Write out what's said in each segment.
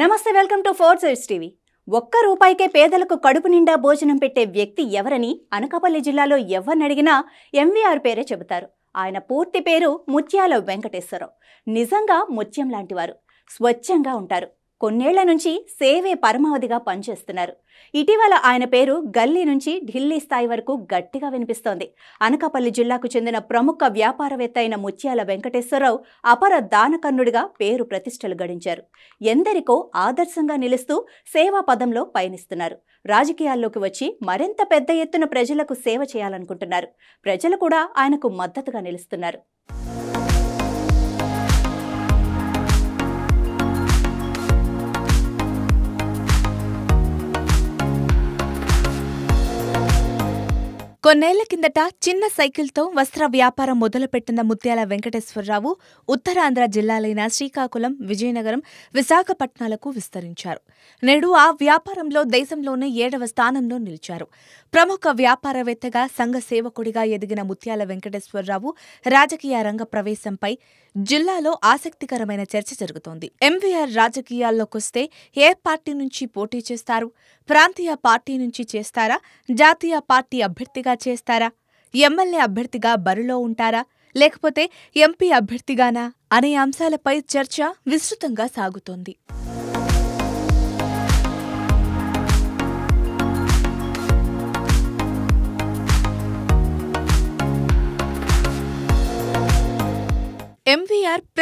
నమస్తే welcome to four sides TV ఒక్క రూపాయికే పేదలకు కడుపు నిండా భోజనం పెట్టే వ్యక్తి ఎవరని అనకాపల్లి జిల్లాలో ఎవరినడిగినా ఎంవీఆర్ పేరే చెబుతారు ఆయన పూర్తి పేరు ముత్యాల వెంకటేశ్వరరావు నిజంగా ముత్యం లాంటివారు స్వచ్ఛంగా ఉంటారు కొన్నేళ్ల నుంచి సేవే పరమావధిగా పనిచేస్తున్నారు ఇటీవల ఆయన పేరు గల్లీ నుంచి ఢిల్లీ స్థాయి వరకు గట్టిగా వినిపిస్తోంది అనకాపల్లి జిల్లాకు చెందిన ప్రముఖ వ్యాపారవేత్త అయిన ముత్యాల వెంకటేశ్వరరావు అపర దానకన్నుడిగా పేరు ప్రతిష్టలు గడించారు ఎందరికో ఆదర్శంగా నిలుస్తూ సేవా పదంలో పయనిస్తున్నారు రాజకీయాల్లోకి వచ్చి మరింత పెద్ద ఎత్తున ప్రజలకు సేవ చేయాలనుకుంటున్నారు ప్రజలు కూడా ఆయనకు మద్దతుగా నిలుస్తున్నారు కొన్నేళ్ల కిందట చిన్న సైకిల్తో వస్త్ర వ్యాపారం మొదలుపెట్టిన ముత్యాల వెంకటేశ్వరరావు ఉత్తరాంధ్ర జిల్లాలైన శ్రీకాకుళం విజయనగరం విశాఖపట్నాలకు విస్తరించారు నేడు ఆ వ్యాపారంలో దేశంలోనే ఏడవ స్థానంలో నిలిచారు ప్రముఖ వ్యాపారవేత్తగా సంఘ సేవకుడిగా ఎదిగిన ముత్యాల వెంకటేశ్వరరావు రాజకీయ రంగ ప్రవేశంపై జిల్లాలో ఆసక్తికరమైన చర్చ జరుగుతోంది ఎంవీఆర్ రాజకీయాల్లోకొస్తే ఏ పార్టీ నుంచి పోటీ చేస్తారు ప్రాంతీయ పార్టీ నుంచి చేస్తారా జాతీయ పార్టీ అభ్యర్థిగా ఎమ్మెల్యేగా చేస్తారా ఎమ్మెల్యే అభ్యర్థిగా బరిలో ఉంటారా లేకపోతే ఎంపీ అభ్యర్థిగానా అనే అంశాలపై చర్చ విస్తృతంగా సాగుతోంది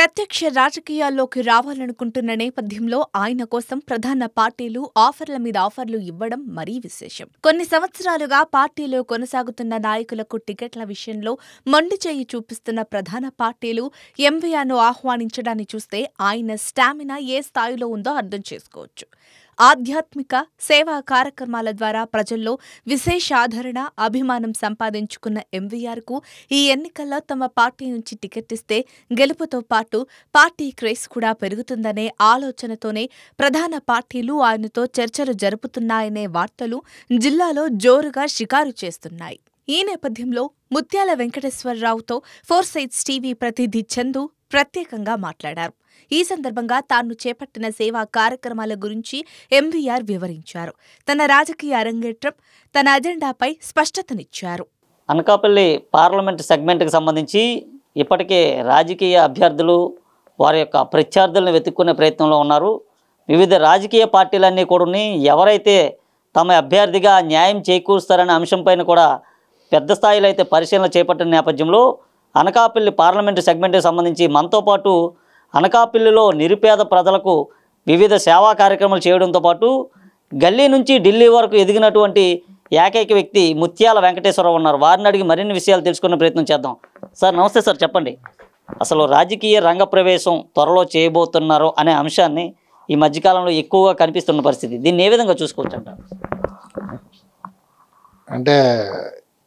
ప్రత్యక్ష రాజకీయాల్లోకి రావాలనుకుంటున్న నేపథ్యంలో ఆయన కోసం ప్రధాన పార్టీలు ఆఫర్ల మీద ఆఫర్లు ఇవ్వడం మరీ విశేషం కొన్ని సంవత్సరాలుగా పార్టీలో కొనసాగుతున్న నాయకులకు టికెట్ల విషయంలో మొండి చేయి చూపిస్తున్న ప్రధాన పార్టీలు ఎంవీఆర్ను ఆహ్వానించడాన్ని చూస్తే ఆయన స్టామినా ఏ స్థాయిలో ఉందో అర్థం చేసుకోవచ్చు ఆధ్యాత్మిక సేవా కార్యక్రమాల ద్వారా ప్రజల్లో విశేషాదరణ అభిమానం సంపాదించుకున్న ఎంవీఆర్కు ఈ ఎన్నికల్లో తమ పార్టీ నుంచి టికెట్ ఇస్తే గెలుపుతో పాటు పార్టీ క్రేజ్ కూడా పెరుగుతుందనే ఆలోచనతోనే ప్రధాన పార్టీలు ఆయనతో చర్చలు జరుపుతున్నాయనే వార్తలు జిల్లాలో జోరుగా షికారు చేస్తున్నాయి ఈ నేపథ్యంలో ముత్యాల వెంకటేశ్వరరావుతో ఫోర్ సైట్స్ టీవీ ప్రతినిధి చందు ప్రత్యేకంగా మాట్లాడారు ఈ సందర్భంగా తాను చేపట్టిన సేవా కార్యక్రమాల గురించి ఎంవీఆర్ వివరించారు తన రాజకీయ అరంగేట్రం తన అజెండాపై స్పష్టతనిచ్చారు అనకాపల్లి పార్లమెంట్ సెగ్మెంట్కి సంబంధించి ఇప్పటికే రాజకీయ అభ్యర్థులు వారి యొక్క ప్రత్యర్థులను వెతుక్కునే ప్రయత్నంలో ఉన్నారు వివిధ రాజకీయ పార్టీలన్నీ కూడా ఎవరైతే తమ అభ్యర్థిగా న్యాయం చేకూరుస్తారనే అంశంపైన కూడా పెద్ద స్థాయిలో అయితే పరిశీలన చేపట్టిన నేపథ్యంలో అనకాపల్లి పార్లమెంటు సెగ్మెంట్కి సంబంధించి మనతో పాటు అనకాపల్లిలో నిరుపేద ప్రజలకు వివిధ సేవా కార్యక్రమాలు చేయడంతో పాటు గల్లీ నుంచి ఢిల్లీ వరకు ఎదిగినటువంటి ఏకైక వ్యక్తి ముత్యాల వెంకటేశ్వరరావు ఉన్నారు వారిని అడిగి మరిన్ని విషయాలు తెలుసుకునే ప్రయత్నం చేద్దాం సార్ నమస్తే సార్ చెప్పండి అసలు రాజకీయ రంగ ప్రవేశం త్వరలో చేయబోతున్నారు అనే అంశాన్ని ఈ మధ్యకాలంలో ఎక్కువగా కనిపిస్తున్న పరిస్థితి దీన్ని ఏ విధంగా చూసుకోవచ్చు అంటే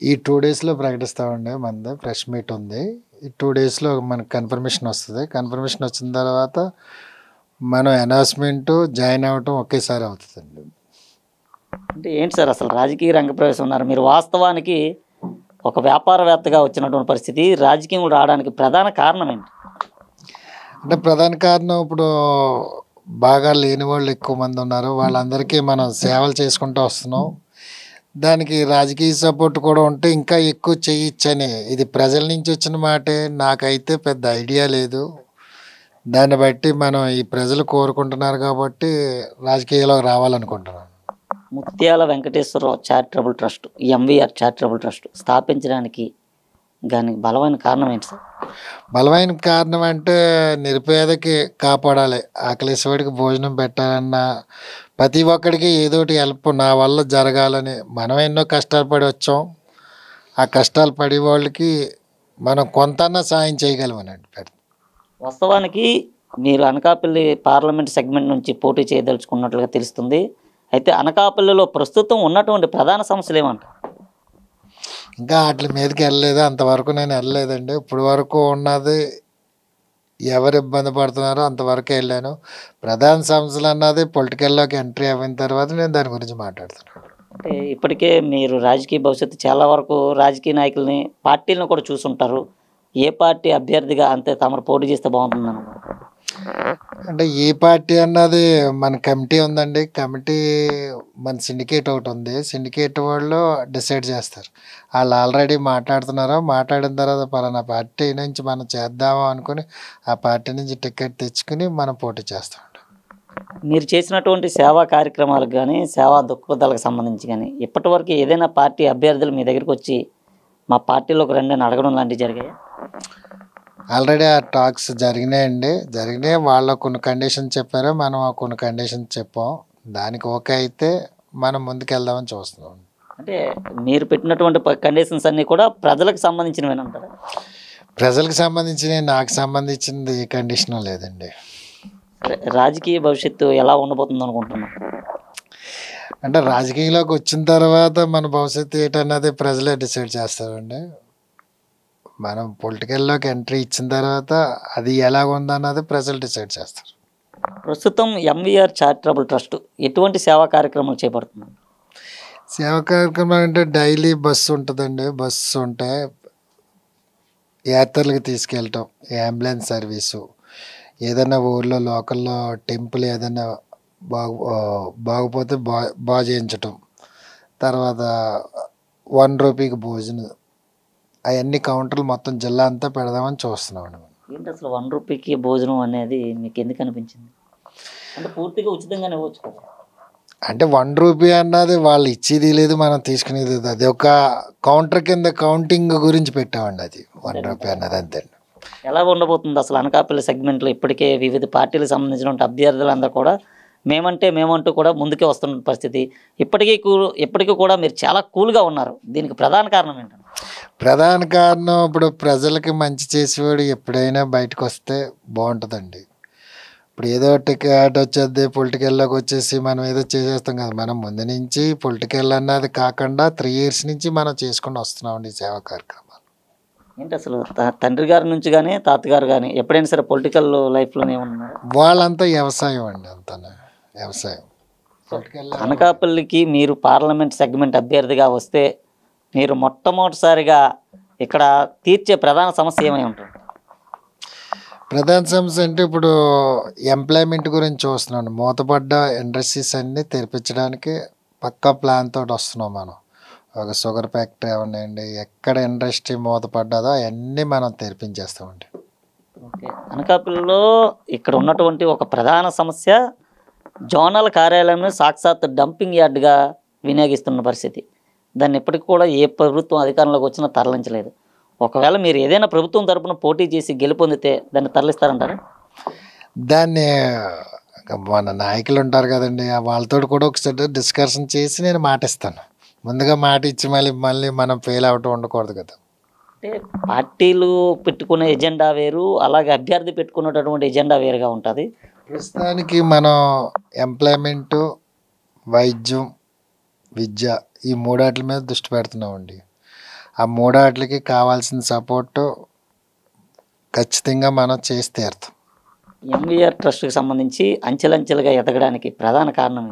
ఈ టూ డేస్లో ప్రకటిస్తామండి మనది ఫ్రెష్ మీట్ ఉంది ఈ టూ డేస్లో మనకు కన్ఫర్మేషన్ వస్తుంది కన్ఫర్మేషన్ వచ్చిన తర్వాత మనం అనౌన్స్మెంట్ జాయిన్ అవ్వటం ఒకేసారి అవుతుందండి అంటే ఏంటి సార్ అసలు రాజకీయ రంగ ప్రవేశం ఉన్నారు మీరు వాస్తవానికి ఒక వ్యాపారవేత్తగా వచ్చినటువంటి పరిస్థితి రాజకీయం రావడానికి ప్రధాన కారణం ఏంటి అంటే ప్రధాన కారణం ఇప్పుడు బాగా లేని వాళ్ళు ఎక్కువ మంది ఉన్నారు వాళ్ళందరికీ మనం సేవలు చేసుకుంటూ వస్తున్నాం దానికి రాజకీయ సపోర్ట్ కూడా ఉంటే ఇంకా ఎక్కువ చేయొచ్చని ఇది ప్రజల నుంచి వచ్చిన మాటే నాకైతే పెద్ద ఐడియా లేదు దాన్ని బట్టి మనం ఈ ప్రజలు కోరుకుంటున్నారు కాబట్టి రాజకీయాల్లో రావాలనుకుంటున్నాను Mutyala Venkateswararao charitable trust MVR charitable trust స్థాపించడానికి దానికి బలమైన కారణం ఏంటి సార్ బలమైన కారణం అంటే నిరుపేదకి కాపాడాలి ఆకలిసేవాడికి భోజనం పెట్టాలన్నా ప్రతి ఒక్కడికి ఒకటి హెల్ప్ నా వల్ల జరగాలని మనం ఎన్నో కష్టాలు పడి వచ్చాం ఆ కష్టాలు పడే వాళ్ళకి మనం కొంతన్నా సాయం చేయగలమనండి వాస్తవానికి మీరు అనకాపల్లి పార్లమెంట్ సెగ్మెంట్ నుంచి పోటీ చేయదలుచుకున్నట్లుగా తెలుస్తుంది అయితే అనకాపల్లిలో ప్రస్తుతం ఉన్నటువంటి ప్రధాన సమస్యలు ఏమంట ఇంకా వాటి మీదకి వెళ్ళలేదు అంతవరకు నేను వెళ్ళలేదండి ఇప్పటి వరకు ఉన్నది ఎవరు ఇబ్బంది పడుతున్నారో అంతవరకు వెళ్ళాను ప్రధాన సంస్థలు అన్నది పొలిటికల్లోకి ఎంట్రీ అయిన తర్వాత నేను దాని గురించి మాట్లాడుతున్నాను అంటే ఇప్పటికే మీరు రాజకీయ భవిష్యత్తు చాలా వరకు రాజకీయ నాయకుల్ని పార్టీలను కూడా చూసుంటారు ఏ పార్టీ అభ్యర్థిగా అంతే తమరు పోటీ చేస్తే బాగుంటుందని అంటే ఏ పార్టీ అన్నది మన కమిటీ ఉందండి కమిటీ మన సిండికేట్ ఒకటి ఉంది సిండికేట్ వాళ్ళు డిసైడ్ చేస్తారు వాళ్ళు ఆల్రెడీ మాట్లాడుతున్నారు మాట్లాడిన తర్వాత పలానా పార్టీ నుంచి మనం చేద్దామా అనుకుని ఆ పార్టీ నుంచి టికెట్ తెచ్చుకుని మనం పోటీ చేస్తాం మీరు చేసినటువంటి సేవా కార్యక్రమాలకు కానీ సేవా దృక్పథాలకు సంబంధించి కానీ ఇప్పటివరకు ఏదైనా పార్టీ అభ్యర్థులు మీ దగ్గరికి వచ్చి మా పార్టీలోకి రండి అని అడగడం లాంటివి జరిగాయి ఆల్రెడీ ఆ టాక్స్ జరిగినాయండి జరిగినాయి వాళ్ళ కొన్ని కండిషన్ చెప్పారు మనం ఆ కొన్ని కండిషన్ చెప్పాం దానికి ఓకే అయితే మనం ముందుకెళ్దామని చూస్తున్నాం అంటే మీరు పెట్టినటువంటి కండిషన్స్ అన్నీ కూడా ప్రజలకు సంబంధించినవి అంటారు ప్రజలకు సంబంధించిన నాకు సంబంధించింది ఏ కండిషన్ లేదండి రాజకీయ భవిష్యత్తు ఎలా ఉండబోతుంది అనుకుంటున్నాను అంటే రాజకీయంలోకి వచ్చిన తర్వాత మన భవిష్యత్తు ఏంటన్నది ప్రజలే డిసైడ్ చేస్తారండి మనం పొలిటికల్లోకి ఎంట్రీ ఇచ్చిన తర్వాత అది ఎలాగుందన్నది ప్రజలు డిసైడ్ చేస్తారు ప్రస్తుతం ఎంవీఆర్ చారిటబుల్ ట్రస్ట్ ఎటువంటి సేవా కార్యక్రమాలు చేపడుతున్నాను సేవా కార్యక్రమాలు అంటే డైలీ బస్సు ఉంటుందండి బస్సు ఉంటే యాత్రలకు తీసుకెళ్ళటం అంబులెన్స్ సర్వీసు ఏదైనా ఊర్లో లోకల్లో టెంపుల్ ఏదైనా బాగు బాగుపోతే బా బాగా చేయించటం తర్వాత వన్ రూపీకి భోజనం అవన్నీ కౌంటర్లు మొత్తం జిల్లా అంతా పెడదామని చూస్తున్నాం అండి ఏంటి అసలు వన్ రూపీకి భోజనం అనేది మీకు ఎందుకు అనిపించింది అంటే పూర్తిగా ఉచితంగానే ఇవ్వచ్చు అంటే వన్ రూపీ అన్నది వాళ్ళు ఇచ్చేది లేదు మనం తీసుకునేది అది ఒక కౌంటర్ కింద కౌంటింగ్ గురించి పెట్టామండి అది వన్ రూపీ అన్నది అంతేండి ఎలా ఉండబోతుంది అసలు అనకాపల్లి సెగ్మెంట్లో ఇప్పటికే వివిధ పార్టీలకు సంబంధించిన అభ్యర్థులందరూ కూడా మేమంటే మేమంటూ కూడా ముందుకే వస్తున్న పరిస్థితి ఇప్పటికీ ఇప్పటికీ కూడా మీరు చాలా కూల్గా ఉన్నారు దీనికి ప్రధాన కారణం ఏంటంటే ప్రధాన కారణం ఇప్పుడు ప్రజలకి మంచి చేసేవాడు ఎప్పుడైనా బయటకు వస్తే బాగుంటుందండి ఇప్పుడు ఏదో టికెట్ వచ్చేది పొలిటికల్లోకి వచ్చేసి మనం ఏదో చేసేస్తాం కదా మనం ముందు నుంచి పొలిటికల్ అన్నది కాకుండా త్రీ ఇయర్స్ నుంచి మనం చేసుకుని వస్తున్నామండి ఈ సేవా కార్యక్రమాలు ఏంటి అసలు తండ్రి గారి నుంచి కానీ తాతగారు కానీ ఎప్పుడైనా సరే పొలిటికల్ లైఫ్లోనే ఉన్నారు వాళ్ళంతా వ్యవసాయం అండి అంతనే వ్యవసాయం అనకాపల్లికి మీరు పార్లమెంట్ సెగ్మెంట్ అభ్యర్థిగా వస్తే మీరు మొట్టమొదటిసారిగా ఇక్కడ తీర్చే ప్రధాన సమస్య ఏమై ఉంటుంది ప్రధాన సమస్య అంటే ఇప్పుడు ఎంప్లాయ్మెంట్ గురించి చూస్తున్నాను మూతపడ్డ ఇండస్ట్రీస్ అన్నీ తెరిపించడానికి పక్కా ప్లాన్ తోటి వస్తున్నాం మనం ఒక షుగర్ ఫ్యాక్టరీ అవనండి ఎక్కడ ఇండస్ట్రీ మూతపడ్డదో అవన్నీ మనం తెరిపించేస్తామండి ఓకే అనకాపల్లిలో ఇక్కడ ఉన్నటువంటి ఒక ప్రధాన సమస్య జోనల్ కార్యాలయంలో సాక్షాత్ డంపింగ్ యార్డ్గా వినియోగిస్తున్న పరిస్థితి దాన్ని ఇప్పటికి కూడా ఏ ప్రభుత్వం అధికారంలోకి వచ్చినా తరలించలేదు ఒకవేళ మీరు ఏదైనా ప్రభుత్వం తరపున పోటీ చేసి గెలుపొందితే దాన్ని తరలిస్తారంటారా దాన్ని మన నాయకులు ఉంటారు కదండి వాళ్ళతో కూడా ఒకసారి డిస్కషన్ చేసి నేను మాటిస్తాను ముందుగా మాట ఇచ్చి మళ్ళీ మళ్ళీ మనం ఫెయిల్ అవ్వటం ఉండకూడదు కదా అంటే పార్టీలు పెట్టుకునే ఎజెండా వేరు అలాగే అభ్యర్థి పెట్టుకున్నటువంటి ఎజెండా వేరుగా ఉంటుంది ప్రస్తుతానికి మనం ఎంప్లాయ్మెంటు వైద్యం విద్య ఈ మూడాట్ల మీద దృష్టి పెడుతున్నామండి ఆ మూడాట్లకి కావాల్సిన సపోర్టు ఖచ్చితంగా మనం చేసి తీరుతాం ఎంవీఆర్ ట్రస్ట్కి సంబంధించి అంచెలంచెలుగా ఎదగడానికి ప్రధాన కారణం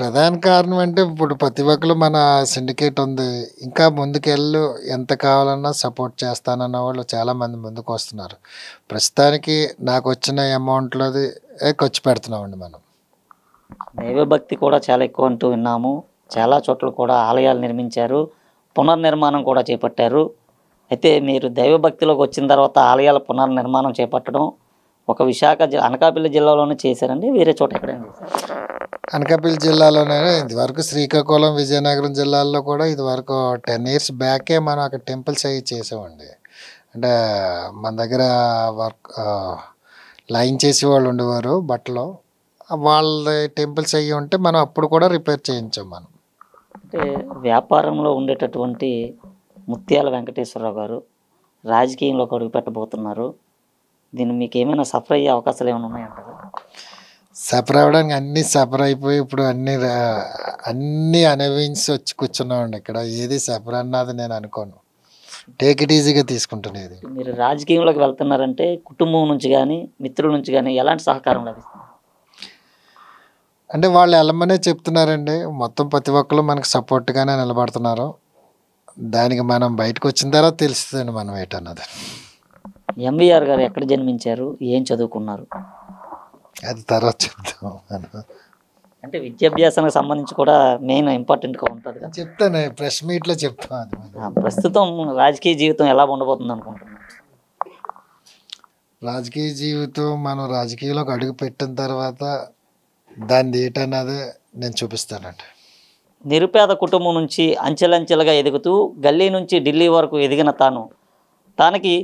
ప్రధాన కారణం అంటే ఇప్పుడు ప్రతి ఒక్కరు మన సిండికేట్ ఉంది ఇంకా ముందుకెళ్ళు ఎంత కావాలన్నా సపోర్ట్ చేస్తానన్న వాళ్ళు చాలామంది ముందుకు వస్తున్నారు ప్రస్తుతానికి నాకు వచ్చిన అమౌంట్లోది ఖర్చు పెడుతున్నామండి మనం దైవభక్తి కూడా చాలా ఎక్కువ అంటూ విన్నాము చాలా చోట్ల కూడా ఆలయాలు నిర్మించారు పునర్నిర్మాణం కూడా చేపట్టారు అయితే మీరు దైవభక్తిలోకి వచ్చిన తర్వాత ఆలయాల పునర్నిర్మాణం చేపట్టడం ఒక విశాఖ జిల్లా అనకాపల్లి జిల్లాలోనే చేశారండి వేరే చోట ఎక్కడైనా అనకాపల్లి జిల్లాలోనే ఇదివరకు శ్రీకాకుళం విజయనగరం జిల్లాల్లో కూడా ఇదివరకు టెన్ ఇయర్స్ బ్యాకే మనం అక్కడ టెంపుల్స్ అవి చేసామండి అంటే మన దగ్గర వర్క్ లైన్ చేసేవాళ్ళు ఉండేవారు బట్టలో వాళ్ళ టెంపుల్స్ అయ్యి ఉంటే మనం అప్పుడు కూడా రిపేర్ చేయించాం మనం అంటే వ్యాపారంలో ఉండేటటువంటి ముత్యాల వెంకటేశ్వరరావు గారు రాజకీయంలో అడుగు పెట్టబోతున్నారు దీన్ని మీకు ఏమైనా సఫర్ అయ్యే అవకాశాలు ఏమైనా ఉన్నాయంటారు సఫర్ అవ్వడానికి అన్నీ సఫర్ అయిపోయి ఇప్పుడు అన్ని అన్నీ అనుభవించి వచ్చి కూర్చున్నామండి ఇక్కడ ఏది సఫర్ అన్నది నేను అనుకోను టేక్ ఇట్ ఈజీగా తీసుకుంటున్నది మీరు రాజకీయంలోకి వెళ్తున్నారంటే కుటుంబం నుంచి కానీ మిత్రుల నుంచి కానీ ఎలాంటి సహకారం లభిస్తుంది అంటే వాళ్ళు వెళ్ళమనే చెప్తున్నారండి మొత్తం ప్రతి ఒక్కరు మనకు సపోర్ట్గానే నిలబడుతున్నారు దానికి మనం బయటకు వచ్చిన తర్వాత తెలుస్తుంది మనం ఏంటన్నది ఎంబీఆర్ గారు ఎక్కడ జన్మించారు ఏం చదువుకున్నారు అది తర్వాత చెప్తాం అంటే విద్యాభ్యాసానికి సంబంధించి కూడా మెయిన్ ఇంపార్టెంట్గా ఉంటుంది చెప్తాను ప్రెస్ మీట్లో చెప్తాను ప్రస్తుతం రాజకీయ జీవితం ఎలా ఉండబోతుంది అనుకుంటున్నాను రాజకీయ జీవితం మనం రాజకీయంలోకి అడుగు పెట్టిన తర్వాత దాన్ని ఏంటన్నది నేను చూపిస్తానండి నిరుపేద కుటుంబం నుంచి అంచెలంచెలుగా ఎదుగుతూ గల్లీ నుంచి ఢిల్లీ వరకు ఎదిగిన తాను తానికి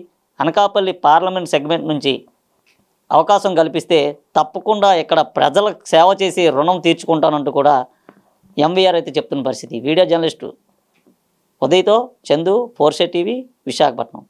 అనకాపల్లి పార్లమెంట్ సెగ్మెంట్ నుంచి అవకాశం కల్పిస్తే తప్పకుండా ఇక్కడ ప్రజలకు సేవ చేసి రుణం తీర్చుకుంటానంటూ కూడా ఎంవీఆర్ అయితే చెప్తున్న పరిస్థితి వీడియో జర్నలిస్టు ఉదయ్తో చందు ఫోర్షే టీవీ విశాఖపట్నం